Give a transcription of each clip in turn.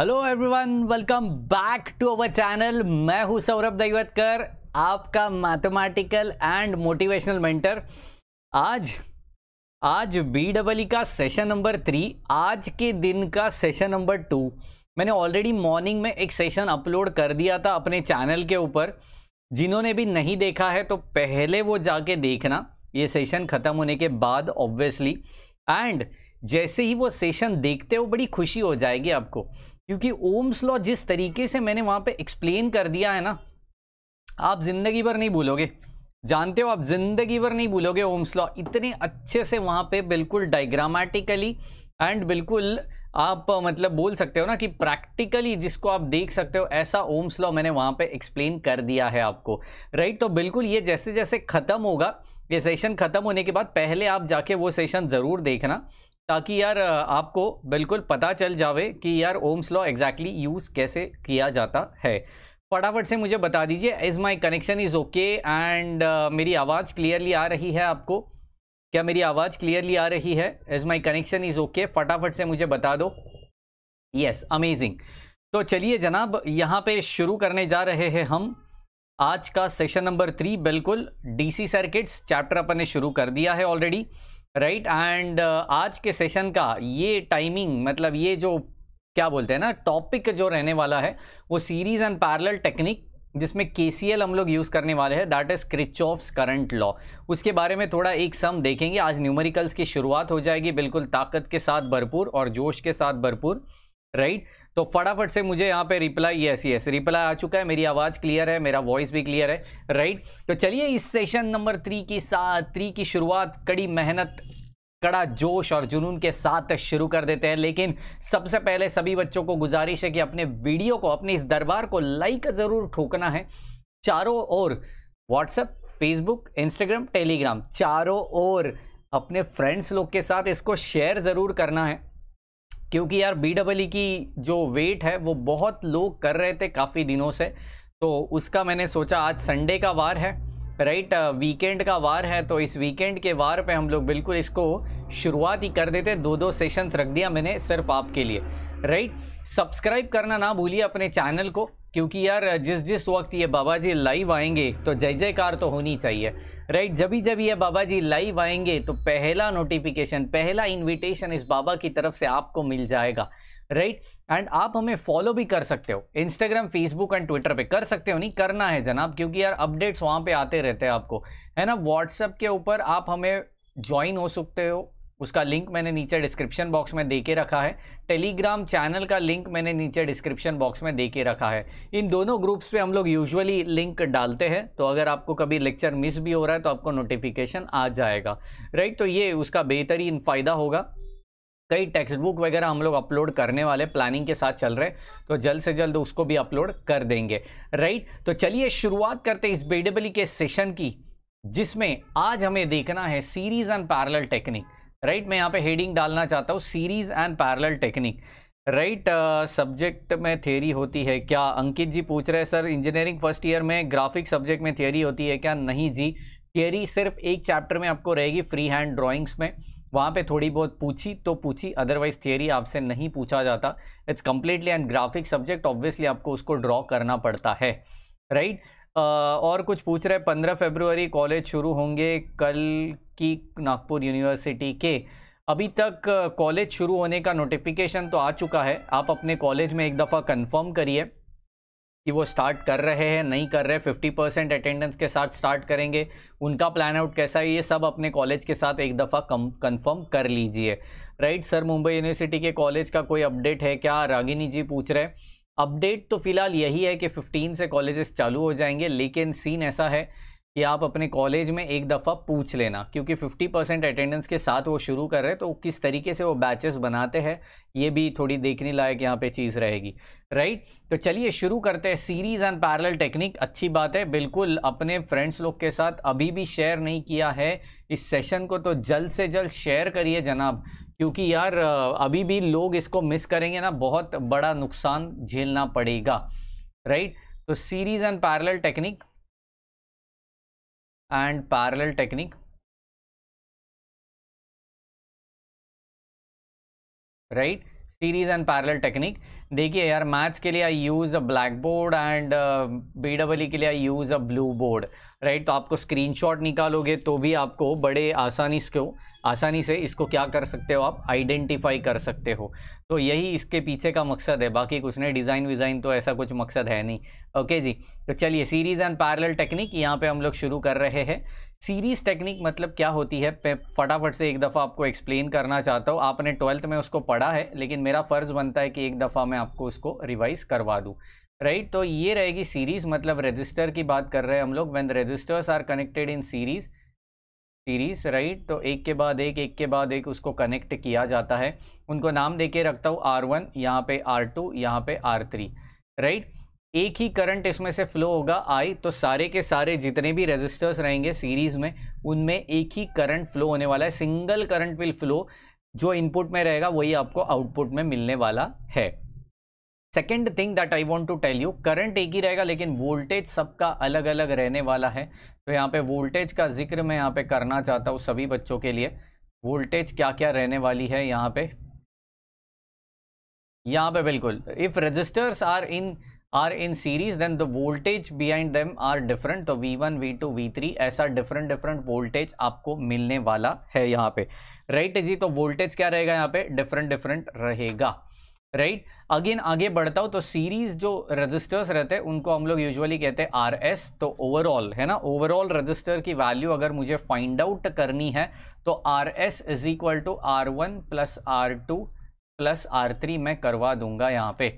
Hello everyone welcome back to our channel मैं हूं सौरभ दैवतकर आपका मैथमेटिकल एंड मोटिवेशनल मेंटर आज आज बी डबल ई का सेशन नंबर थ्री आज के दिन का सेशन नंबर टू मैंने ऑलरेडी मॉर्निंग में एक सेशन अपलोड कर दिया था अपने चैनल के ऊपर जिन्होंने भी नहीं देखा है तो पहले वो जाके देखना ये सेशन ख़त्म होने के बाद ऑब्वियसली एंड जैसे ही वो सेशन देखते हो बड़ी खुशी हो जाएगी आपको क्योंकि ओम्स लॉ जिस तरीके से मैंने वहाँ पे एक्सप्लेन कर दिया है ना आप ज़िंदगी भर नहीं भूलोगे जानते हो आप ज़िंदगी भर नहीं भूलोगे ओम्स लॉ इतने अच्छे से वहाँ पे बिल्कुल डायग्रामेटिकली एंड बिल्कुल आप मतलब बोल सकते हो ना कि प्रैक्टिकली जिसको आप देख सकते हो ऐसा ओम्स लॉ मैंने वहाँ पे एक्सप्लेन कर दिया है आपको राइट तो बिल्कुल ये जैसे जैसे ख़त्म होगा ये सेशन ख़त्म होने के बाद पहले आप जाके वो सेशन ज़रूर देखना ताकि यार आपको बिल्कुल पता चल जावे कि यार ओम्स लॉ एग्जैक्टली यूज़ कैसे किया जाता है फटाफट से मुझे बता दीजिए is my connection is okay and मेरी आवाज़ क्लियरली आ रही है आपको क्या मेरी आवाज़ क्लियरली आ रही है is my connection is okay फटाफट से मुझे बता दो यस अमेजिंग तो चलिए जनाब यहाँ पे शुरू करने जा रहे हैं हम आज का सेशन नंबर थ्री बिल्कुल डीसी सर्किट्स चैप्टर अपन ने शुरू कर दिया है already right right? And uh, आज के सेशन का ये टाइमिंग मतलब ये जो क्या बोलते हैं ना टॉपिक जो रहने वाला है वो सीरीज एंड पैरल टेक्निक जिसमें के हम लोग यूज़ करने वाले हैं that is Kirchhoff's current law उसके बारे में थोड़ा एक सम देखेंगे आज न्यूमेरिकल्स की शुरुआत हो जाएगी बिल्कुल ताकत के साथ भरपूर और जोश के साथ भरपूर राइट right? तो फटाफट से मुझे यहाँ पे रिप्लाई यस यस रिप्लाई आ चुका है मेरी आवाज़ क्लियर है मेरा वॉइस भी क्लियर है राइट तो चलिए इस सेशन नंबर थ्री की सा थ्री की शुरुआत कड़ी मेहनत कड़ा जोश और जुनून के साथ शुरू कर देते हैं लेकिन सबसे पहले सभी बच्चों को गुजारिश है कि अपने वीडियो को अपने इस दरबार को लाइक ज़रूर ठोकना है चारों ओर व्हाट्सएप फेसबुक इंस्टाग्राम टेलीग्राम चारों ओर अपने फ्रेंड्स लोग के साथ इसको शेयर ज़रूर करना है क्योंकि यार बी डबल ई की जो वेट है वो बहुत लोग कर रहे थे काफ़ी दिनों से तो उसका मैंने सोचा आज संडे का वार है राइट वीकेंड का वार है तो इस वीकेंड के वार पे हम लोग बिल्कुल इसको शुरुआत ही कर देते दो दो सेशंस रख दिया मैंने सिर्फ आपके लिए राइट सब्सक्राइब करना ना भूलिए अपने चैनल को क्योंकि यार जिस जिस वक्त ये बाबा जी लाइव आएंगे तो जय जयकार तो होनी चाहिए राइट जब भी जब ये बाबा जी लाइव आएंगे तो पहला नोटिफिकेशन पहला इनविटेशन इस बाबा की तरफ से आपको मिल जाएगा राइट एंड आप हमें फॉलो भी कर सकते हो इंस्टाग्राम फेसबुक एंड ट्विटर पे कर सकते हो नहीं करना है जनाब क्योंकि यार अपडेट्स वहाँ पे आते रहते हैं आपको है ना व्हाट्सएप के ऊपर आप हमें ज्वाइन हो सकते हो उसका लिंक मैंने नीचे डिस्क्रिप्शन बॉक्स में दे के रखा है टेलीग्राम चैनल का लिंक मैंने नीचे डिस्क्रिप्शन बॉक्स में दे के रखा है इन दोनों ग्रुप्स पे हम लोग यूजुअली लिंक डालते हैं तो अगर आपको कभी लेक्चर मिस भी हो रहा है तो आपको नोटिफिकेशन आ जाएगा राइट तो ये उसका बेहतरीन फ़ायदा होगा कई टेक्स्ट बुक वगैरह हम लोग अपलोड करने वाले प्लानिंग के साथ चल रहे तो जल्द से जल्द उसको भी अपलोड कर देंगे राइट तो चलिए शुरुआत करते इस बेडेबली के सेशन की जिसमें आज हमें देखना है series and parallel technique right right? मैं यहाँ पे हेडिंग डालना चाहता हूँ series and parallel technique right subject में थ्योरी होती है क्या अंकित जी पूछ रहे हैं सर इंजीनियरिंग फर्स्ट ईयर में ग्राफिक सब्जेक्ट में थ्योरी होती है क्या नहीं जी थियरी सिर्फ एक चैप्टर में आपको रहेगी फ्री हैंड ड्राइंग्स में वहाँ पे थोड़ी बहुत पूछी तो पूछी अदरवाइज थियरी आपसे नहीं पूछा जाता it's completely and graphic subject obviously आपको उसको ड्रॉ करना पड़ता है राइट right? Uh, और कुछ पूछ रहे हैं पंद्रह फेब्रुवरी कॉलेज शुरू होंगे कल की नागपुर यूनिवर्सिटी के अभी तक कॉलेज शुरू होने का नोटिफिकेशन तो आ चुका है आप अपने कॉलेज में एक दफ़ा कंफर्म करिए कि वो स्टार्ट कर रहे हैं नहीं कर रहे फिफ्टी परसेंट अटेंडेंस के साथ स्टार्ट करेंगे उनका प्लान आउट कैसा है ये सब अपने कॉलेज के साथ एक दफ़ा कम कन्फर्म कर लीजिए राइट सर मुंबई यूनिवर्सिटी के कॉलेज का कोई अपडेट है क्या रागिनी जी पूछ रहे हैं अपडेट तो फिलहाल यही है कि 15 से कॉलेजेस चालू हो जाएंगे लेकिन सीन ऐसा है कि आप अपने कॉलेज में एक दफ़ा पूछ लेना क्योंकि 50 परसेंट अटेंडेंस के साथ वो शुरू कर रहे हैं तो किस तरीके से वो बैचेस बनाते हैं ये भी थोड़ी देखने लायक यहाँ पे चीज़ रहेगी राइट तो चलिए शुरू करते हैं सीरीज़ एंड पैरेलल टेक्निक अच्छी बात है बिल्कुल अपने फ्रेंड्स लोग के साथ अभी भी शेयर नहीं किया है इस सेशन को तो जल्द से जल्द शेयर करिए जनाब क्योंकि यार अभी भी लोग इसको मिस करेंगे ना बहुत बड़ा नुकसान झेलना पड़ेगा राइट तो series and parallel technique and parallel technique right series and parallel technique देखिए यार मैथ्स के लिए I use a black board and B double E के लिए I use a blue board right तो आपको स्क्रीनशॉट निकालोगे तो भी आपको बड़े आसानी से आसानी से इसको क्या कर सकते हो आप आइडेंटिफाई कर सकते हो तो यही इसके पीछे का मकसद है बाकी कुछ नहीं डिज़ाइन विज़ाइन तो ऐसा कुछ मकसद है नहीं ओके जी तो चलिए सीरीज़ एंड पैरेलल टेक्निक यहाँ पे हम लोग शुरू कर रहे हैं सीरीज टेक्निक मतलब क्या होती है फटाफट से एक दफ़ा आपको एक्सप्लेन करना चाहता हूँ आपने ट्वेल्थ में उसको पढ़ा है लेकिन मेरा फ़र्ज़ बनता है कि एक दफ़ा मैं आपको उसको रिवाइज़ करवा दूँ राइट right? तो ये रहेगी सीरीज़ मतलब रजिस्टर की बात कर रहे हैं हम लोग when resistors are connected in series series right तो एक के बाद एक एक के बाद एक उसको कनेक्ट किया जाता है उनको नाम दे के रखता हूँ आर वन यहाँ पे आर टू यहाँ पे आर थ्री राइट एक ही करंट इसमें से फ्लो होगा आई तो सारे के सारे जितने भी रेजिस्टर्स रहेंगे सीरीज़ में उनमें एक ही करंट फ्लो होने वाला है सिंगल करंट विल फ्लो जो इनपुट में रहेगा वही आपको आउटपुट में मिलने वाला है second thing that I want to tell you current एक ही रहेगा लेकिन वोल्टेज सबका अलग अलग रहने वाला है तो यहाँ पे वोल्टेज का जिक्र मैं यहाँ पे करना चाहता हूँ सभी बच्चों के लिए वोल्टेज क्या क्या रहने वाली है यहाँ पे यहाँ पे बिल्कुल if resistors are in are in series then the voltage behind them are different तो V V one two V three ऐसा डिफरेंट डिफरेंट वोल्टेज आपको मिलने वाला है यहाँ पे राइट right, जी तो वोल्टेज क्या रहेगा यहाँ पे डिफरेंट डिफरेंट रहेगा राइट right? अगेन आगे बढ़ता हूँ तो सीरीज जो रजिस्टर्स रहते हैं उनको हम लोग यूजुअली कहते हैं आर एस तो ओवरऑल है ना ओवरऑल रजिस्टर की वैल्यू अगर मुझे फाइंड आउट करनी है तो R S is equal to R one plus R two plus R three मैं करवा दूंगा यहाँ पे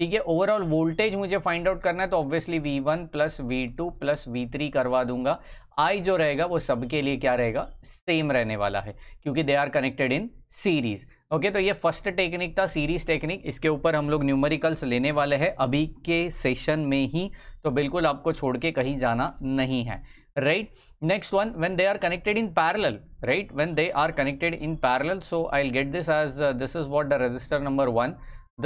ठीक है ओवरऑल वोल्टेज मुझे फाइंड आउट करना है तो obviously V one plus V two plus V three करवा दूंगा आई जो रहेगा वो सबके लिए क्या रहेगा सेम रहने वाला है क्योंकि they are connected in series okay तो ये फर्स्ट टेक्निक था सीरीज टेक्निक इसके ऊपर हम लोग न्यूमेरिकल्स लेने वाले हैं अभी के सेशन में ही तो बिल्कुल आपको छोड़ के कहीं जाना नहीं है right next one when they are connected in parallel right when they are connected in parallel so I get this as this is is the resistor number one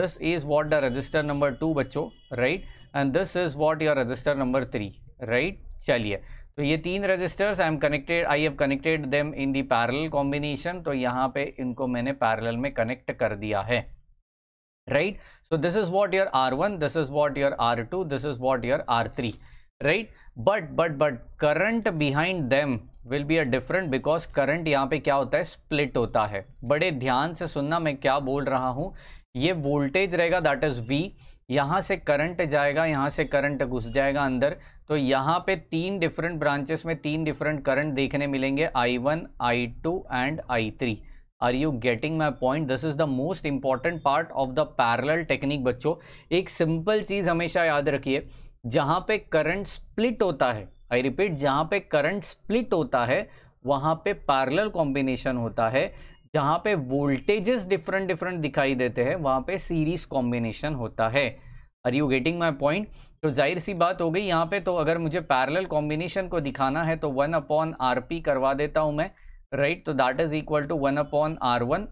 this is what the resistor number two बच्चों right and this is what your resistor number three right चलिए तो ये तीन resistors I am connected I have connected them in the parallel combination तो यहाँ पे इनको मैंने पैरल में कनेक्ट कर दिया है right so this is what your R one this is what your R two this is what your R three right but but but current behind them will be a different because current यहाँ पे क्या होता है split होता है बड़े ध्यान से सुनना मैं क्या बोल रहा हूँ ये वोल्टेज रहेगा दैट इज वी यहाँ से करंट जाएगा यहाँ से करंट घुस जाएगा अंदर तो यहाँ पे तीन डिफरेंट ब्रांचेस में तीन डिफरेंट करंट देखने मिलेंगे I one I two and I three are you getting my point this is the most important part of the parallel technique बच्चों एक सिंपल चीज़ हमेशा याद रखिए जहाँ पे करंट स्प्लिट होता है आई रिपीट जहाँ पे करंट स्प्लिट होता है वहाँ पे पैरल कॉम्बिनेशन होता है जहाँ पे वोल्टेजेस डिफरेंट डिफरेंट दिखाई देते हैं वहाँ पे सीरीज कॉम्बिनेशन होता है are you getting my point तो जाहिर सी बात हो गई यहाँ पे तो अगर मुझे पैरेलल कॉम्बिनेशन को दिखाना है तो वन अपॉन आर पी करवा देता हूँ मैं राइट तो that is equal to one upon R one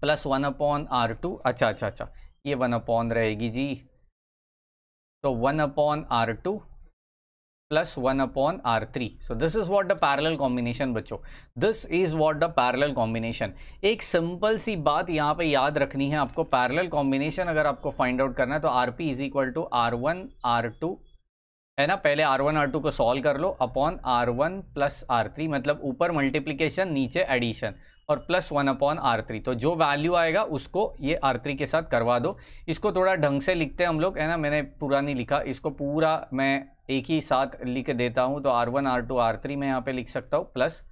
plus one upon R two अच्छा अच्छा अच्छा ये वन अपॉन रहेगी जी तो one upon R two plus 1 upon R3. So this is what the parallel combination बच्चों This is what the parallel combination. एक simple सी बात यहाँ पे याद रखनी है आपको parallel combination अगर आपको find out करना है तो RP is equal to R1 R2 है ना पहले R1 R2 को solve कर लो upon R1 plus R3 मतलब ऊपर multiplication नीचे addition. और plus one upon R three तो जो वैल्यू आएगा उसको ये आर थ्री के साथ करवा दो इसको थोड़ा ढंग से लिखते हैं हम लोग है ना मैंने पूरा नहीं लिखा इसको पूरा मैं एक ही साथ लिख देता हूँ तो R one R two R three मैं यहाँ पे लिख सकता हूँ प्लस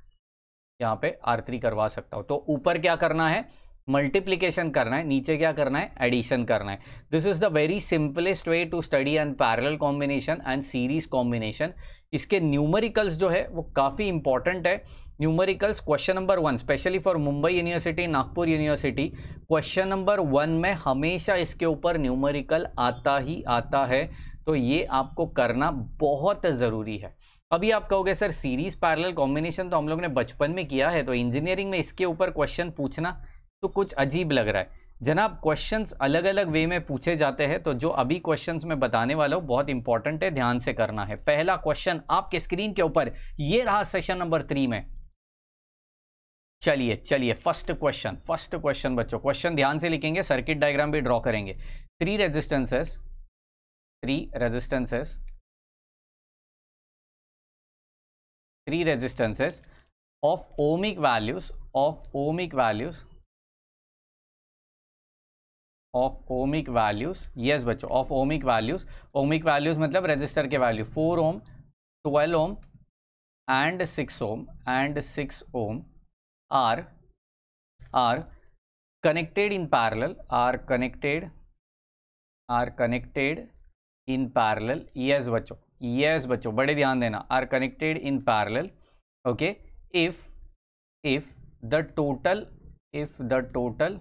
यहाँ पे आर थ्री करवा सकता हूँ तो ऊपर क्या करना है मल्टीप्लीकेशन करना है नीचे क्या करना है एडिशन करना है this is the very simplest way to study and parallel combination and series combination इसके न्यूमेरिकल्स जो है वो काफ़ी इंपॉर्टेंट है numericals question number one specially for Mumbai university Nagpur university question number one में हमेशा इसके ऊपर न्यूमेरिकल आता ही आता है तो ये आपको करना बहुत ज़रूरी है अभी आप कहोगे सर सीरीज पैरेलल कॉम्बिनेशन तो हम लोग ने बचपन में किया है तो इंजीनियरिंग में इसके ऊपर क्वेश्चन पूछना तो कुछ अजीब लग रहा है जनाब क्वेश्चंस अलग अलग वे में पूछे जाते हैं तो जो अभी क्वेश्चंस में बताने वाला हूँ बहुत इंपॉर्टेंट है ध्यान से करना है पहला क्वेश्चन आपके स्क्रीन के ऊपर ये रहा सेशन नंबर थ्री में चलिए चलिए फर्स्ट क्वेश्चन फर्स्ट क्वेश्चन बच्चों क्वेश्चन ध्यान से लिखेंगे सर्किट डायग्राम भी ड्रॉ करेंगे three resistances three resistances three resistances of ohmic values of ohmic values of ohmic values yes बच्चों of ohmic values ohmic values मतलब रजिस्टर के value four ohm twelve ohm and six ohm and six ohm are are connected in parallel are connected are connected in parallel yes बच्चों yes बच्चों बड़े ध्यान देना are connected in parallel okay if if the total if the total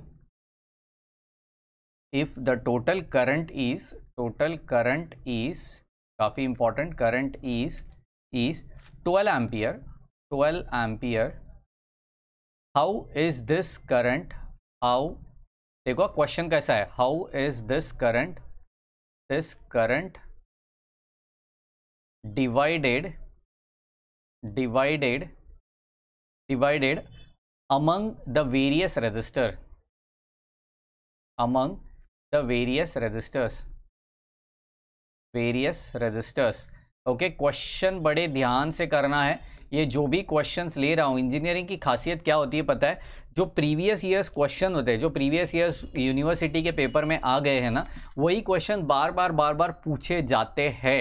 if the total current is total current is काफ़ी important current is is 12 ampere 12 ampere how is this current how देखो question कैसा है how is this current this current divided divided divided among the various resistor among the various resistors various resistors okay okay, question बड़े ध्यान से करना है ये जो भी क्वेश्चंस ले रहा हूँ इंजीनियरिंग की खासियत क्या होती है पता है जो प्रीवियस ईयर्स क्वेश्चन होते हैं जो प्रीवियस ईयर्स यूनिवर्सिटी के पेपर में आ गए हैं ना वही क्वेश्चन बार बार बार बार पूछे जाते हैं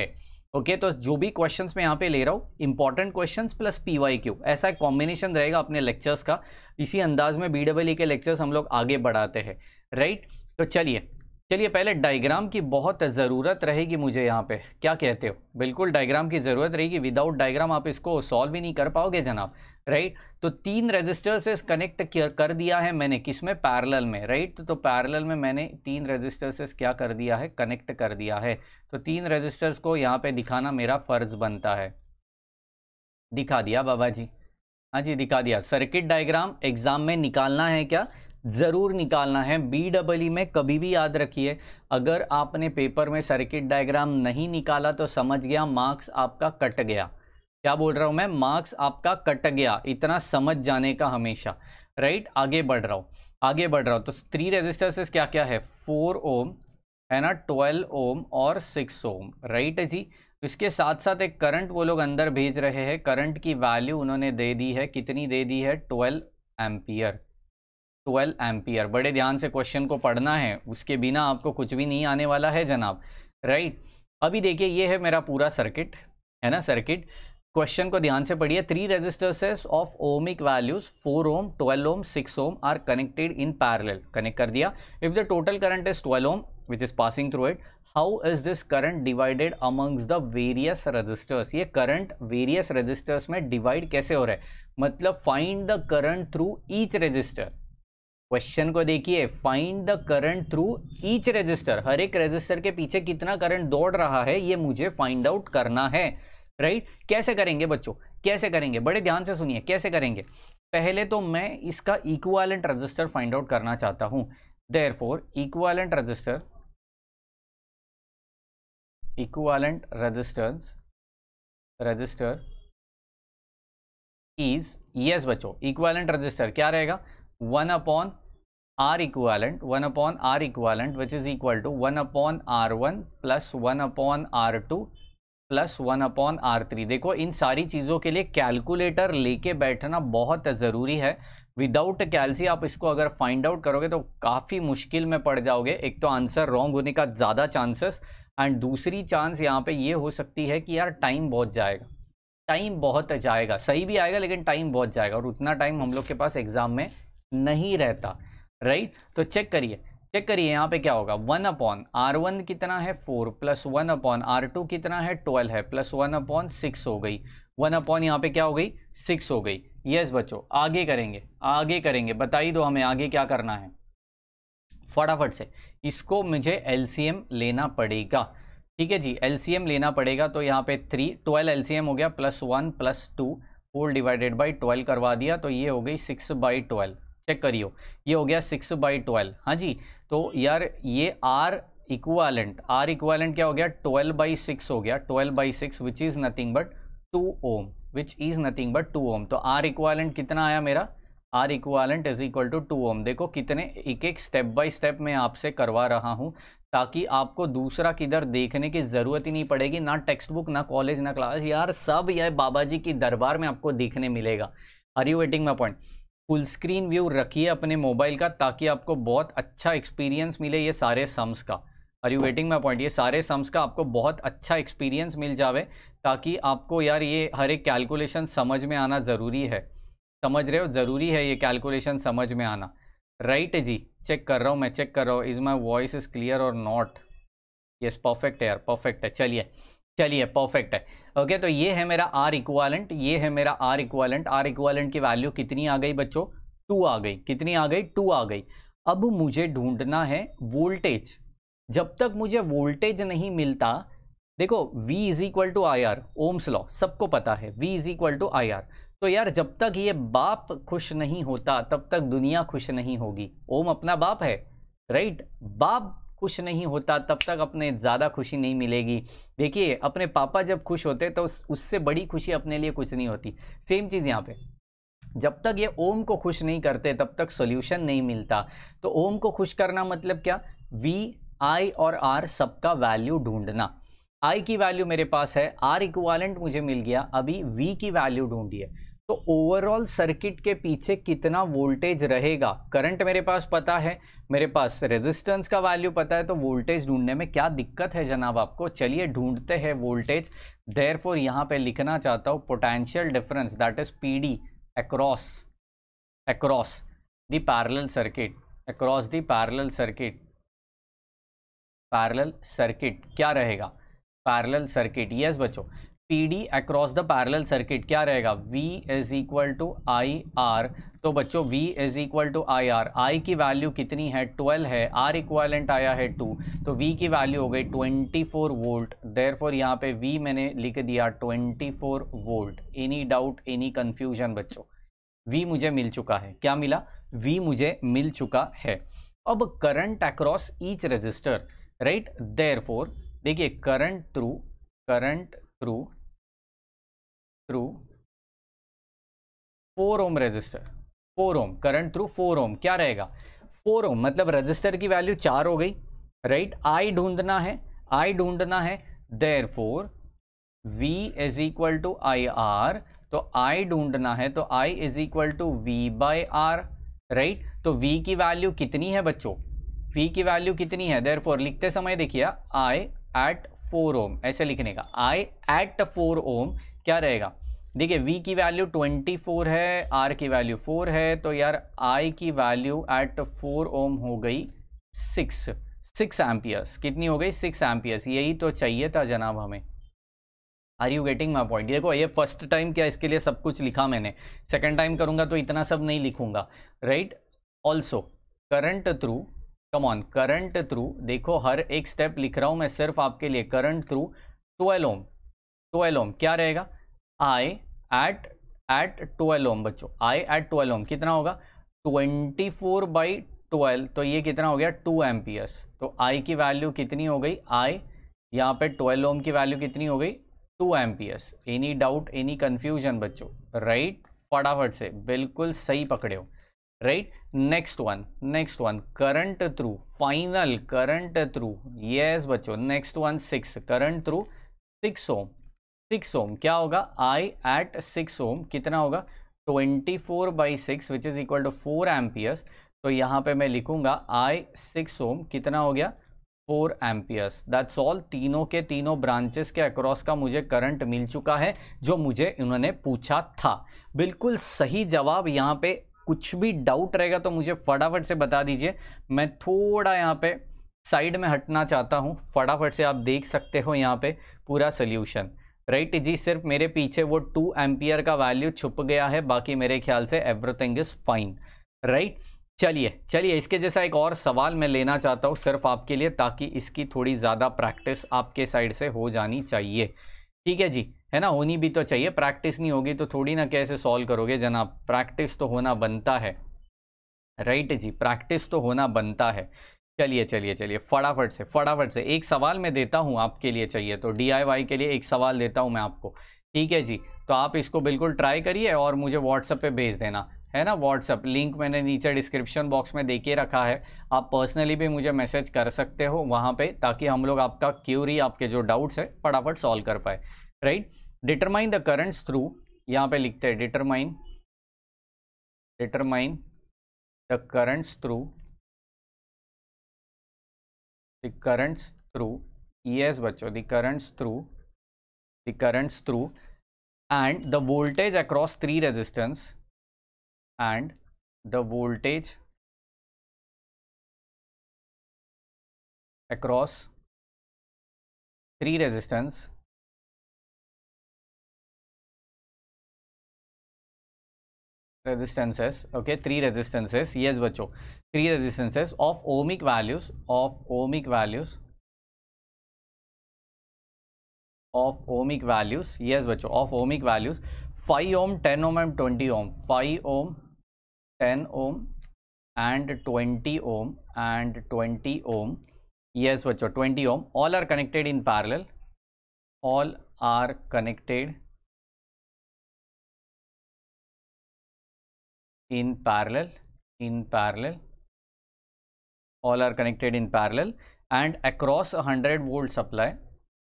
ओके okay, तो जो भी क्वेश्चन मैं यहाँ पे ले रहा हूँ important question plus P Y Q ऐसा एक कॉम्बिनेशन रहेगा अपने लेक्चर्स का इसी अंदाज में बी डबल ई के लेक्चर्स हम लोग आगे बढ़ाते हैं राइट तो चलिए चलिए पहले डायग्राम की बहुत ज़रूरत रहेगी मुझे यहाँ पे क्या कहते हो बिल्कुल डायग्राम की ज़रूरत रहेगी विदाउट डायग्राम आप इसको सॉल्व ही नहीं कर पाओगे जनाब राइट तो तीन रजिस्टर से कनेक्ट कर दिया है मैंने किस में पैरल में राइट तो, पैरल में मैंने तीन रजिस्टर से क्या कर दिया है कनेक्ट कर दिया है तो तीन रजिस्टर्स को यहाँ पे दिखाना मेरा फ़र्ज़ बनता है दिखा दिया बाबा जी हाँ जी दिखा दिया सर्किट डायग्राम एग्ज़ाम में निकालना है क्या ज़रूर निकालना है बी डबल ई में कभी भी याद रखिए अगर आपने पेपर में सर्किट डायग्राम नहीं निकाला तो समझ गया मार्क्स आपका कट गया क्या बोल रहा हूँ मैं मार्क्स आपका कट गया इतना समझ जाने का हमेशा राइट आगे बढ़ रहा हूँ आगे बढ़ रहा हूँ तो थ्री रजिस्टर्सेस क्या क्या है फोर ओम है ना ट्वेल्व ओम और सिक्स ओम राइट है जी इसके साथ साथ एक करंट वो लोग अंदर भेज रहे हैं करंट की वैल्यू उन्होंने दे दी है कितनी दे दी है ट्वेल्व एम्पियर ट्वेल्व एम्पियर बड़े ध्यान से क्वेश्चन को पढ़ना है उसके बिना आपको कुछ भी नहीं आने वाला है जनाब राइट अभी देखिए ये है मेरा पूरा सर्किट है ना सर्किट क्वेश्चन को ध्यान से पढ़िए three resistances of ohmic values four ohm twelve ohm six ohm are connected in parallel connect कर दिया if the total current is twelve ohm which is passing through it how is this current divided amongst the various resistors ये current various resistors में divide कैसे हो रहा है मतलब find the current through each resistor question को देखिए find the current through each resistor हर एक रजिस्टर के पीछे कितना करंट दौड़ रहा है ये मुझे फाइंड आउट करना है राइट right? कैसे करेंगे बच्चों कैसे करेंगे बड़े ध्यान से सुनिए कैसे करेंगे पहले तो मैं इसका इक्वालेंट रजिस्टर फाइंड आउट करना चाहता हूं there four equivalent resistor equivalent resistors resistor is yes बच्चों इक्वालेंट रजिस्टर क्या रहेगा one upon R equivalent 1 upon R equivalent which is equal to 1 upon R1 plus 1 upon R2 plus one upon R three देखो इन सारी चीज़ों के लिए calculator लेके बैठना बहुत ज़रूरी है विदाउट कैलसी आप इसको अगर फाइंड आउट करोगे तो काफ़ी मुश्किल में पड़ जाओगे एक तो आंसर रॉन्ग होने का ज़्यादा चांसेस एंड दूसरी चांस यहाँ पे ये हो सकती है कि यार टाइम बहुत जाएगा टाइम बहुत जाएगा सही भी आएगा लेकिन टाइम बहुत जाएगा और उतना टाइम हम लोग के पास एग्ज़ाम में नहीं रहता राइट तो चेक करिए चेक करिए यहाँ पे क्या होगा वन अपॉन आर वन कितना है four plus one upon R two कितना है ट्वेल्व है प्लस वन अपॉन सिक्स हो गई वन अपॉन यहाँ पे क्या हो गई सिक्स हो गई यस yes, बच्चों आगे करेंगे आगे करेंगे बताइए दो हमें आगे क्या करना है फटाफट से इसको मुझे एल लेना पड़ेगा ठीक है जी एल लेना पड़ेगा तो यहाँ पे थ्री ट्वेल्व एल हो गया plus one plus two four divided by twelve करवा दिया तो ये हो गई सिक्स बाई ट्वेल्व चेक करियो ये हो गया सिक्स बाई ट्वेल्व हाँ जी तो यार ये आर इक्वालेंट आर इक्वालेंट क्या हो गया ट्वेल्व बाई सिक्स हो गया twelve by six which is nothing but two ohm which is nothing but two ohm तो आर इक्वालेंट कितना आया मेरा R equivalent is equal to two ohm देखो कितने एक एक स्टेप बाय स्टेप मैं आपसे करवा रहा हूँ ताकि आपको दूसरा किधर देखने की ज़रूरत ही नहीं पड़ेगी ना टेक्स्ट बुक ना कॉलेज ना क्लास यार सब यह बाबा जी की दरबार में आपको देखने मिलेगा are you waiting my point full screen view रखिए अपने मोबाइल का ताकि आपको बहुत अच्छा एक्सपीरियंस मिले ये सारे सम्स का are you waiting my point ये सारे सम्स का आपको बहुत अच्छा एक्सपीरियंस मिल जावे ताकि आपको यार ये हर एक कैलकुलेशन समझ में आना ज़रूरी है समझ रहे हो ज़रूरी है ये कैलकुलेशन समझ में आना राइट right जी चेक कर रहा हूँ मैं चेक कर रहा हूँ is my voice is clear और नॉट यस परफेक्ट है यार परफेक्ट है चलिए चलिए परफेक्ट है ओके तो ये है मेरा आर इक्वालेंट ये है मेरा आर इक्वालेंट आर इक्वालेंट की वैल्यू कितनी आ गई बच्चों टू आ गई कितनी आ गई टू आ गई अब मुझे ढूंढना है वोल्टेज जब तक मुझे वोल्टेज नहीं मिलता देखो V is equal to I R ohm's law सबको पता है V is equal to I R तो यार जब तक ये बाप खुश नहीं होता तब तक दुनिया खुश नहीं होगी ओम अपना बाप है राइट बाप खुश नहीं होता तब तक अपने ज़्यादा खुशी नहीं मिलेगी देखिए अपने पापा जब खुश होते तो उस, उससे बड़ी खुशी अपने लिए कुछ नहीं होती सेम चीज़ यहाँ पे जब तक ये ओम को खुश नहीं करते तब तक सोल्यूशन नहीं मिलता तो ओम को खुश करना मतलब क्या वी आई और आर सबका वैल्यू ढूंढना आई की वैल्यू मेरे पास है आर इक्वालेंट मुझे मिल गया अभी वी की वैल्यू ढूंढिए तो ओवरऑल सर्किट के पीछे कितना वोल्टेज रहेगा करंट मेरे पास पता है मेरे पास रेजिस्टेंस का वैल्यू पता है तो वोल्टेज ढूंढने में क्या दिक्कत है जनाब आपको चलिए ढूंढते हैं वोल्टेज देर फोर यहाँ पर लिखना चाहता हूँ potential difference that is P D across across the parallel circuit across the parallel circuit parallel circuit क्या रहेगा पैरल सर्किट यस बच्चों P D across the parallel circuit क्या रहेगा V is equal to I R तो बच्चों V is equal to I R I की value कितनी है 12 है R इक्वालेंट आया है 2 तो V की वैल्यू हो गई 24 वोल्ट देर फोर यहाँ पे V मैंने लिख दिया 24 volt any doubt any confusion बच्चों V मुझे मिल चुका है क्या मिला V मुझे मिल चुका है अब current across each resistor right there four देखिए current through current through through four ohm resistor four ohm current through four ohm क्या रहेगा फोर ओम मतलब रजिस्टर की वैल्यू चार हो गई राइट आई ढूंढना है आई ढूंढना है there four V is equal to I R तो आई ढूंढना है तो I is equal to V by R right तो वी की वैल्यू कितनी है बच्चों वी की वैल्यू कितनी है देर फोर लिखते समय देखिए आई एट फोर ओम ऐसे लिखने का आई एट फोर ओम क्या रहेगा देखिए v की वैल्यू 24 है r की वैल्यू 4 है तो यार i की वैल्यू एट 4 ओम हो गई 6 6 एम्पियर्स कितनी हो गई 6 एम्पियर्स यही तो चाहिए था जनाब हमें are you getting my point देखो ये फर्स्ट टाइम क्या इसके लिए सब कुछ लिखा मैंने सेकेंड टाइम करूँगा तो इतना सब नहीं लिखूंगा right also current through come on current through देखो हर एक स्टेप लिख रहा हूँ मैं सिर्फ आपके लिए current through twelve ohm twelve ohm क्या रहेगा I at at twelve ohm बच्चों आई एट ट्वेल्व ओम कितना होगा ट्वेंटी फोर बाई ट्वेल्व तो ये कितना हो गया टू एस तो आई की वैल्यू कितनी हो गई आई यहाँ पे ट्वेल्व ओम की वैल्यू कितनी हो गई two S any doubt any confusion बच्चों राइट फटाफट से बिल्कुल सही पकड़े हो right next one next one current through final current through yes बच्चों next one six current through six ohm six ohm क्या होगा आई एट सिक्स ओम कितना होगा twenty four by six which is equal to four amperes तो यहाँ पे मैं लिखूंगा आई सिक्स ओम कितना हो गया फोर एम्पियर्स दैट्स ऑल तीनों के तीनों ब्रांचेस के अक्रॉस का मुझे करंट मिल चुका है जो मुझे उन्होंने पूछा था बिल्कुल सही जवाब यहाँ पे कुछ भी डाउट रहेगा तो मुझे फटाफट से बता दीजिए मैं थोड़ा यहाँ पे साइड में हटना चाहता हूँ फटाफट से आप देख सकते हो यहाँ पे पूरा सल्यूशन राइट right, जी सिर्फ मेरे पीछे वो टू एम्पियर का वैल्यू छुप गया है बाकी मेरे ख्याल से एवरीथिंग इज़ फाइन राइट चलिए चलिए इसके जैसा एक और सवाल मैं लेना चाहता हूँ सिर्फ आपके लिए ताकि इसकी थोड़ी ज़्यादा प्रैक्टिस आपके साइड से हो जानी चाहिए ठीक है जी है ना होनी भी तो चाहिए प्रैक्टिस नहीं होगी तो थोड़ी ना कैसे सॉल्व करोगे जनाब प्रैक्टिस तो होना बनता है राइट right जी प्रैक्टिस तो होना बनता है चलिए चलिए चलिए फटाफट से फटाफट से एक सवाल मैं देता हूँ आपके लिए चाहिए तो डी के लिए एक सवाल देता हूँ मैं आपको ठीक है जी तो आप इसको बिल्कुल ट्राई करिए और मुझे व्हाट्सएप पे भेज देना है ना व्हाट्सअप लिंक मैंने नीचे डिस्क्रिप्शन बॉक्स में देके रखा है आप पर्सनली भी मुझे मैसेज कर सकते हो वहाँ पे ताकि हम लोग आपका क्यूरी आपके जो डाउट्स है फटाफट सॉल्व कर पाए right determine the currents through यहाँ पे लिखते हैं determine determine the currents through the currents through yes bachcho the currents through the currents through and the voltage across three resistance and the voltage across three resistance resistances okay three resistances yes bachcho three resistances of ohmic values of ohmic values of ohmic values yes bachcho of ohmic values 5 ohm 10 ohm and 20 ohm 5 ohm 10 ohm and 20 ohm and 20 ohm yes bachcho 20 ohm all are connected in parallel all are connected in parallel in parallel all are connected in parallel and across a 100 volt supply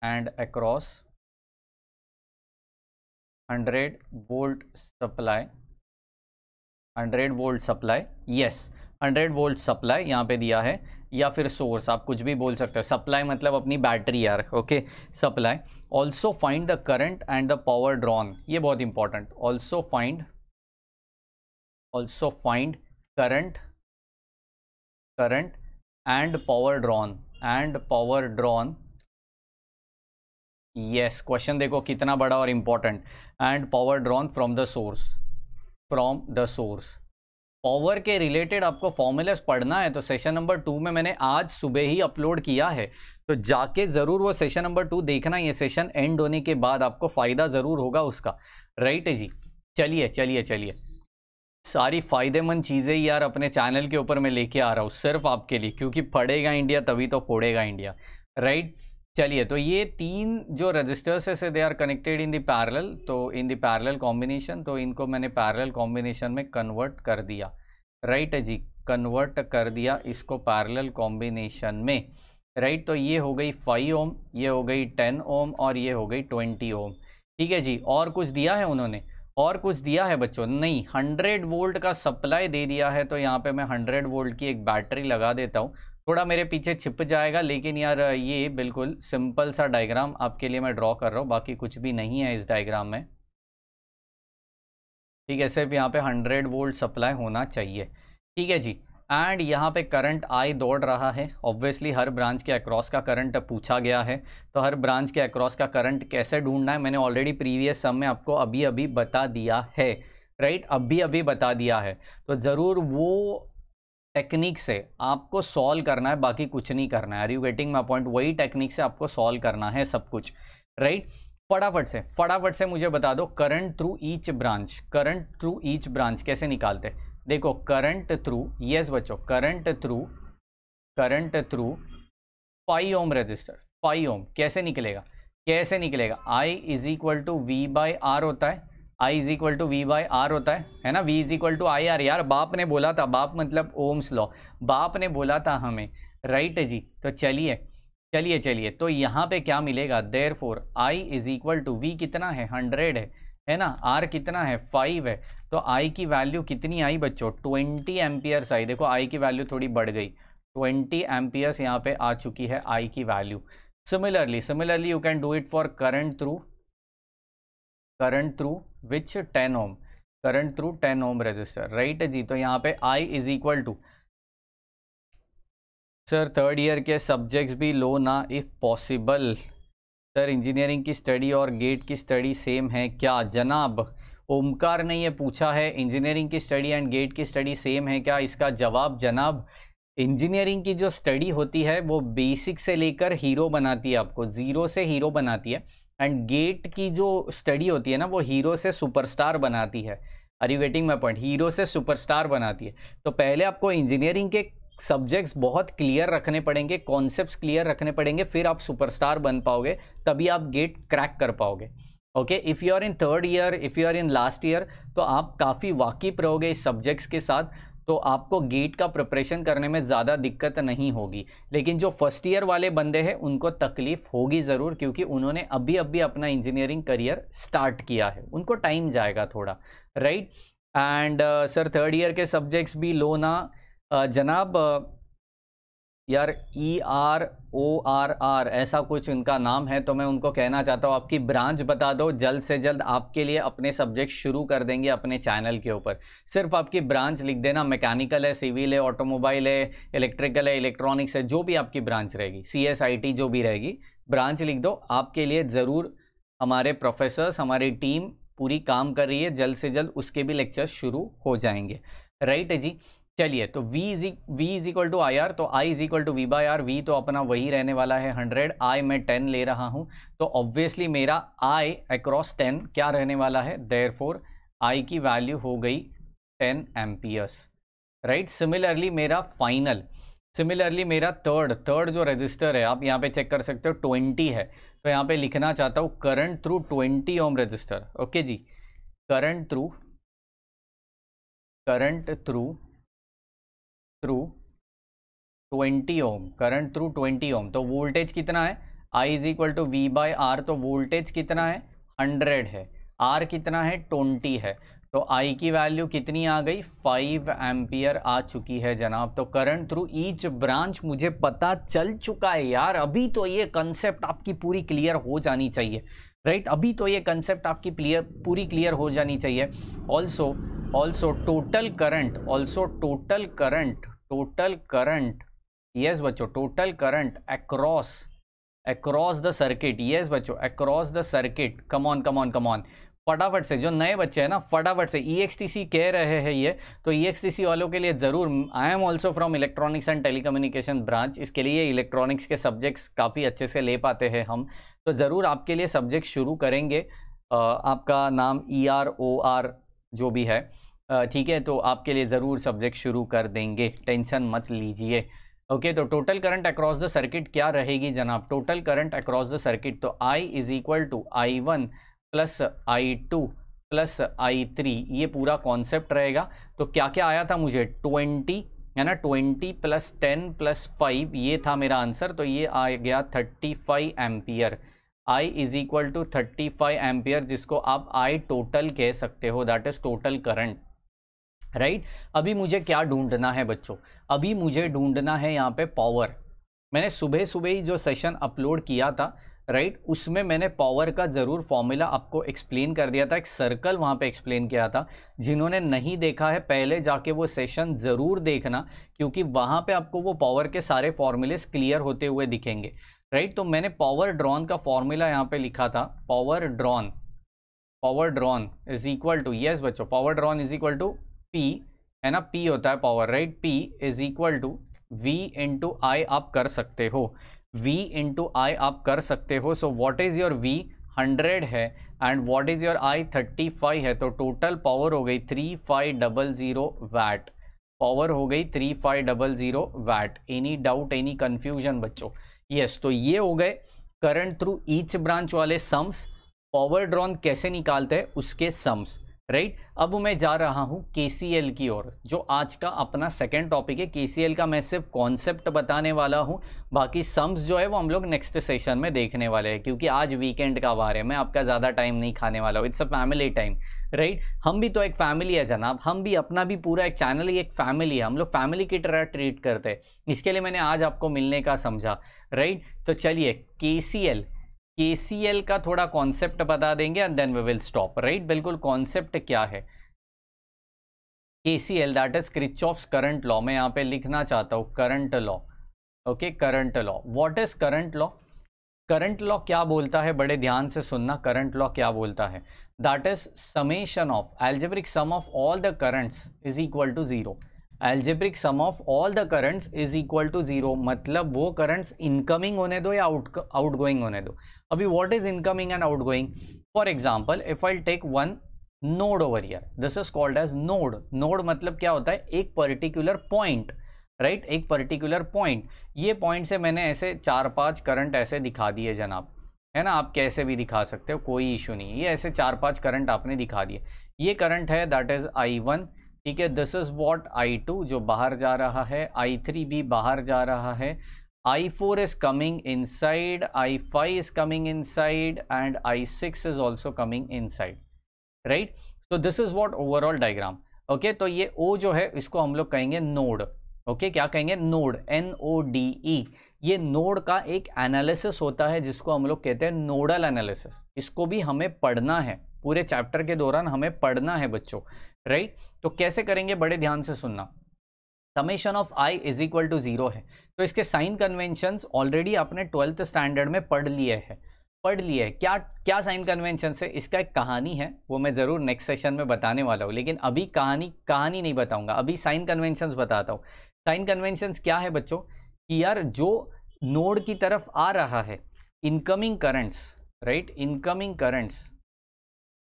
and across 100 volt supply 100 volt supply yes 100 volt supply यहाँ पे दिया है या फिर source आप कुछ भी बोल सकते हो सप्लाई मतलब अपनी बैटरी यार okay supply also find the current and the power drawn ये बहुत important also find also find current current and power drawn and power drawn yes question देखो कितना बड़ा और important and power drawn from the source from the source power के related आपको formulas पढ़ना है तो सेशन नंबर टू में मैंने आज सुबह ही अपलोड किया है तो जाके ज़रूर वो सेशन नंबर टू देखना ये सेशन एंड होने के बाद आपको फ़ायदा ज़रूर होगा उसका राइट है जी चलिए चलिए चलिए सारी फ़ायदेमंद चीज़ें यार अपने चैनल के ऊपर मैं लेके आ रहा हूँ सिर्फ आपके लिए क्योंकि पढ़ेगा इंडिया तभी तो फोड़ेगा इंडिया राइट चलिए तो ये तीन जो रजिस्टर्स है they are connected in the parallel तो इन दी पैरेलल कॉम्बिनेशन तो इनको मैंने पैरेलल कॉम्बिनेशन में कन्वर्ट कर दिया राइट right, जी कन्वर्ट कर दिया इसको पैरेलल कॉम्बिनेशन में राइट right, तो ये हो गई फाइव ओम ये हो गई टेन ओम और ये हो गई ट्वेंटी ओम ठीक है जी और कुछ दिया है उन्होंने और कुछ दिया है बच्चों नहीं 100 वोल्ट का सप्लाई दे दिया है तो यहाँ पे मैं 100 वोल्ट की एक बैटरी लगा देता हूँ थोड़ा मेरे पीछे छिप जाएगा लेकिन यार ये बिल्कुल सिंपल सा डायग्राम आपके लिए मैं ड्रॉ कर रहा हूँ बाकी कुछ भी नहीं है इस डायग्राम में ठीक है सिर्फ यहाँ पे 100 वोल्ट सप्लाई होना चाहिए ठीक है जी एंड यहाँ पे करंट आई दौड़ रहा है ऑब्वियसली हर ब्रांच के अक्रॉस का करंट पूछा गया है तो हर ब्रांच के अक्रॉस का करंट कैसे ढूंढना है मैंने ऑलरेडी प्रीवियस सम में आपको अभी अभी बता दिया है राइट right? अभी अभी बता दिया है तो ज़रूर वो टेक्निक से आपको सॉल्व करना है बाकी कुछ नहीं करना है are you getting my point वही टेक्निक से आपको सॉल्व करना है सब कुछ राइट right? फटाफट से फटाफट से मुझे बता दो current through each branch current through each branch कैसे निकालते हैं देखो करंट थ्रू यस बच्चों current through current through five ohm resistor five ohm कैसे निकलेगा कैसे निकलेगा I is equal to V by R होता है I is equal to V by R होता है है ना V is equal to I R यार बाप ने बोला था बाप मतलब ओम्स लॉ बाप ने बोला था हमें राइट right जी तो चलिए चलिए चलिए तो यहाँ पे क्या मिलेगा therefore I is equal to V कितना है हंड्रेड है है ना आर कितना है फाइव है तो आई की वैल्यू कितनी आई बच्चों ट्वेंटी एम्पियर्स आई देखो आई की वैल्यू थोड़ी बढ़ गई ट्वेंटी एम्पियर्स यहाँ पे आ चुकी है आई की value similarly similarly you can do it for current through current through which ten ohm current through ten ohm resistor right जी तो यहाँ पे I is equal to sir third year के सब्जेक्ट्स भी लो ना इफ़ पॉसिबल सर इंजीनियरिंग की study और गेट की स्टडी सेम है क्या जनाब ओमकार ने यह पूछा है इंजीनियरिंग की स्टडी एंड गेट की स्टडी सेम है क्या इसका जवाब जनाब इंजीनियरिंग की जो स्टडी होती है वो बेसिक से लेकर हीरो बनाती है आपको ज़ीरो से हीरो बनाती है एंड गेट की जो स्टडी होती है ना वो हीरो से सुपरस्टार बनाती है are you getting my point hero से सुपरस्टार बनाती है तो पहले आपको इंजीनियरिंग के सब्जेक्ट्स बहुत क्लियर रखने पड़ेंगे कॉन्सेप्ट्स क्लियर रखने पड़ेंगे फिर आप सुपरस्टार बन पाओगे तभी आप गेट क्रैक कर पाओगे okay if you are in third year if you are in last year तो आप काफ़ी वाकिफ रहोगे इस सब्जेक्ट्स के साथ तो आपको गेट का प्रिपरेशन करने में ज़्यादा दिक्कत नहीं होगी लेकिन जो फर्स्ट ईयर वाले बंदे हैं उनको तकलीफ होगी ज़रूर क्योंकि उन्होंने अभी अभी अपना इंजीनियरिंग करियर स्टार्ट किया है उनको टाइम जाएगा थोड़ा right and sir third year के सब्जेक्ट्स भी लो ना जनाब यार E R O R R ऐसा कुछ उनका नाम है तो मैं उनको कहना चाहता हूँ आपकी ब्रांच बता दो जल्द से जल्द आपके लिए अपने सब्जेक्ट शुरू कर देंगे अपने चैनल के ऊपर सिर्फ आपकी ब्रांच लिख देना मैकेनिकल है सिविल है ऑटोमोबाइल है इलेक्ट्रिकल है इलेक्ट्रॉनिक्स है जो भी आपकी ब्रांच रहेगी सी एस आई टी जो भी रहेगी ब्रांच लिख दो आपके लिए ज़रूर हमारे प्रोफेसर्स हमारी टीम पूरी काम कर रही है जल्द से जल्द उसके भी लेक्चर शुरू हो जाएंगे राइट है जी चलिए तो v is e, v is equal to I R तो i is equal to V by R V तो अपना वही रहने वाला है हंड्रेड आई मैं टेन ले रहा हूँ तो ऑब्वियसली मेरा आई अक्रॉस टेन क्या रहने वाला है देर फोर आई की वैल्यू हो गई टेन एम्पियर्स राइट सिमिलरली मेरा फाइनल सिमिलरली मेरा थर्ड थर्ड जो रजिस्टर है आप यहाँ पे चेक कर सकते हो ट्वेंटी है तो यहाँ पे लिखना चाहता हूँ current through twenty ohm resistor okay जी current through current through through 20 ohm current through 20 ohm तो वोल्टेज कितना है I is equal to V by R तो वोल्टेज कितना है 100 है आर कितना है 20 है तो आई की वैल्यू कितनी आ गई 5 एम्पियर आ चुकी है जनाब तो करंट थ्रू ईच ब्रांच मुझे पता चल चुका है यार अभी तो ये कंसेप्ट आपकी पूरी क्लियर हो जानी चाहिए राइट right? अभी तो ये कंसेप्ट आपकी क्लियर पूरी क्लियर हो जानी चाहिए also also total current also total current total current yes बच्चों total current across across the circuit yes बच्चों across the circuit come on come on come on फटाफट से जो नए बच्चे हैं ना फटाफट से ई e कह रहे हैं ये तो ई e वालों के लिए ज़रूर I am also from electronics and telecommunication branch इसके लिए इलेक्ट्रॉनिक्स के सब्जेक्ट्स काफ़ी अच्छे से ले पाते हैं हम तो ज़रूर आपके लिए सब्जेक्ट शुरू करेंगे आपका नाम ई आर ओ आर जो भी है ठीक है तो आपके लिए ज़रूर सब्जेक्ट शुरू कर देंगे टेंशन मत लीजिए ओके तो total current across the circuit क्या रहेगी जनाब total current across the circuit तो I is equal to I one plus I two plus I three ये पूरा कॉन्सेप्ट रहेगा तो क्या क्या आया था मुझे ट्वेंटी है ना twenty plus ten plus five ये था मेरा आंसर तो ये आ गया thirty five ampere I is equal to thirty five ampere जिसको आप आई टोटल कह सकते हो that is total current right अभी मुझे क्या ढूंढना है बच्चों अभी मुझे ढूंढना है यहाँ पे पावर मैंने सुबह सुबह ही जो सेशन अपलोड किया था राइट right? उसमें मैंने पावर का ज़रूर फॉर्मूला आपको एक्सप्लेन कर दिया था एक सर्कल वहाँ पे एक्सप्लेन किया था जिन्होंने नहीं देखा है पहले जाके वो सेशन ज़रूर देखना क्योंकि वहाँ पे आपको वो पावर के सारे फॉर्मूलेस क्लियर होते हुए दिखेंगे राइट तो मैंने पावर ड्रॉन का फॉर्मूला यहाँ पे लिखा था power drawn power drawn is equal to yes बच्चों power drawn is equal to P है ना पी होता है power right P is equal to V into I आप कर सकते हो वी इंटू आई आप कर सकते हो so what is your V hundred है and what is your I thirty five है तो टोटल पावर हो गई three five double zero watt power हो गई three five double zero watt any doubt any confusion बच्चों यस तो ये हो गए करंट थ्रू ईच ब्रांच वाले सम्स पावर ड्रॉन कैसे निकालते हैं उसके सम्स राइट right? अब मैं जा रहा हूँ के की ओर जो आज का अपना सेकेंड टॉपिक है के का मैं सिर्फ कॉन्सेप्ट बताने वाला हूँ बाकी सम्स जो है वो हम लोग नेक्स्ट सेशन में देखने वाले हैं क्योंकि आज वीकेंड का वार है मैं आपका ज़्यादा टाइम नहीं खाने वाला हूँ it's a family time right हम भी तो एक फैमिली है जनाब हम भी अपना भी पूरा एक चैनल ही एक फैमिली है हम लोग फैमिली की तरह ट्रीट करते हैं इसके लिए मैंने आज आपको मिलने का समझा राइट right? तो चलिए के सी एल के सी एल का थोड़ा कॉन्सेप्ट बता देंगे and then we will stop right बिल्कुल कॉन्सेप्ट क्या है K C L that is Kirchhoff current law मैं यहाँ पे लिखना चाहता हूँ current law okay current law what is current law current law क्या बोलता है बड़े ध्यान से सुनना करंट लॉ क्या बोलता है that is summation of algebraic sum of all the currents is equal to zero algebraic sum of all the currents is equal to zero मतलब वो करंट्स इनकमिंग होने दो या आउट आउट गोइंग होने दो अभी what is incoming and outgoing for example if I take one node over here this is called as node node मतलब क्या होता है एक पर्टिकुलर पॉइंट राइट एक पर्टिकुलर पॉइंट ये पॉइंट से मैंने ऐसे चार पाँच करंट ऐसे दिखा दिए जनाब है ना आप कैसे भी दिखा सकते हो कोई इशू नहीं ये ऐसे चार पाँच करंट आपने दिखा दिए ये करंट है दैट इज आई वन ठीक है this is what I two जो बाहर जा रहा है आई थ्री भी बाहर जा रहा है I four is coming inside I five is coming inside and I six is also coming inside right so this is what overall diagram okay तो ये ओ जो है इसको हम लोग कहेंगे नोड ओके okay, क्या कहेंगे node N O D E ये नोड का एक एनालिसिस होता है जिसको हम लोग कहते हैं नोडल एनालिसिस इसको भी हमें पढ़ना है पूरे चैप्टर के दौरान हमें पढ़ना है बच्चों राइट तो कैसे करेंगे बड़े ध्यान से सुनना summation of I is equal to zero है तो इसके साइन कन्वेंशन ऑलरेडी आपने ट्वेल्थ स्टैंडर्ड में पढ़ लिए हैं पढ़ लिए है क्या क्या साइन कन्वेंशन है इसका एक कहानी है वो मैं ज़रूर नेक्स्ट सेशन में बताने वाला हूँ लेकिन अभी कहानी कहानी नहीं बताऊँगा अभी साइन कन्वेंशन बताता हूँ साइन कन्वेंशन क्या है बच्चों कि यार जो नोड की तरफ आ रहा है incoming currents right incoming currents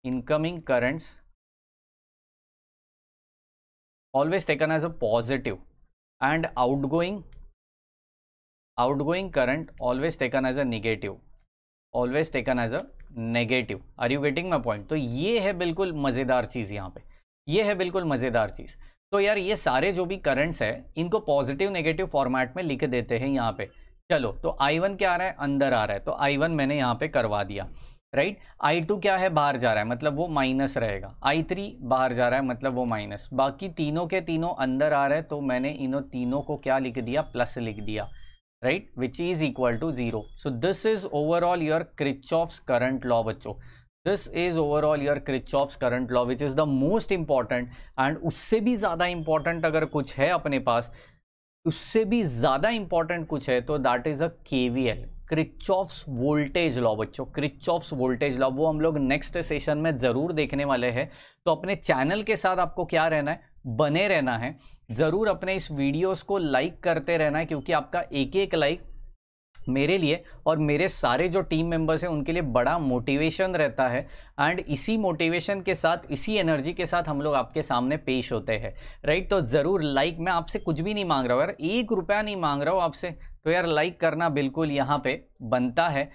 incoming currents always taken as a positive and outgoing current always taken as a negative always taken as a negative are you getting my point तो ये है बिल्कुल मज़ेदार चीज़ यहाँ पे ये है बिल्कुल मज़ेदार चीज़ तो यार ये सारे जो भी करंट्स है इनको पॉजिटिव नेगेटिव फॉर्मेट में लिख देते हैं यहाँ पे चलो तो आई वन क्या आ रहा है अंदर आ रहा है तो आई वन मैंने यहाँ पे करवा दिया राइट आई टू क्या है बाहर जा रहा है मतलब वो माइनस रहेगा आई थ्री बाहर जा रहा है मतलब वो माइनस बाकी तीनों के तीनों अंदर आ रहे हैं तो मैंने इनों तीनों को क्या लिख दिया प्लस लिख दिया right which is equal to zero so this is overall your Kirchhoff current law बच्चों this is overall your of current law which is the most important and उससे भी ज़्यादा इंपॉर्टेंट अगर कुछ है अपने पास उससे भी ज़्यादा इंपॉर्टेंट कुछ है तो that is a K V L Kirchhoff's voltage law बच्चों क्रिचॉफ्स वोल्टेज लॉ वो हम लोग नेक्स्ट सेशन में ज़रूर देखने वाले हैं तो अपने चैनल के साथ आपको क्या रहना है बने रहना है ज़रूर अपने इस वीडियोस को लाइक करते रहना है क्योंकि आपका एक एक लाइक मेरे लिए और मेरे सारे जो टीम मेंबर्स हैं उनके लिए बड़ा मोटिवेशन रहता है एंड इसी मोटिवेशन के साथ इसी एनर्जी के साथ हम लोग आपके सामने पेश होते हैं राइट तो ज़रूर लाइक मैं आपसे कुछ भी नहीं मांग रहा हूँ यार एक रुपया नहीं मांग रहा हूँ आपसे तो यार लाइक करना बिल्कुल यहाँ पर बनता है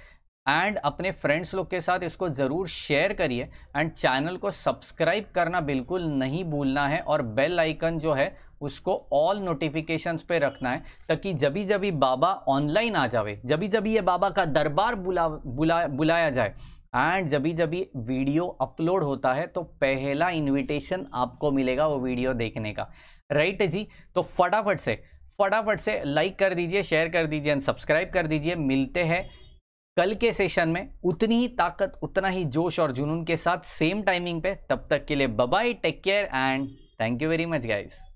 एंड अपने फ्रेंड्स लोग के साथ इसको ज़रूर शेयर करिए एंड चैनल को सब्सक्राइब करना बिल्कुल नहीं भूलना है और बेल आइकन जो है उसको ऑल नोटिफिकेशंस पे रखना है ताकि जब जब बाबा ऑनलाइन आ जावे जब जब ये बाबा का दरबार बुला बुला बुलाया जाए एंड जब जब वीडियो अपलोड होता है तो पहला इनविटेशन आपको मिलेगा वो वीडियो देखने का राइट right जी तो फटाफट से फटाफट से लाइक कर दीजिए शेयर कर दीजिए एंड सब्सक्राइब कर दीजिए मिलते हैं कल के सेशन में उतनी ही ताकत उतना ही जोश और जुनून के साथ सेम टाइमिंग पे तब तक के लिए bye take care and thank you very much guys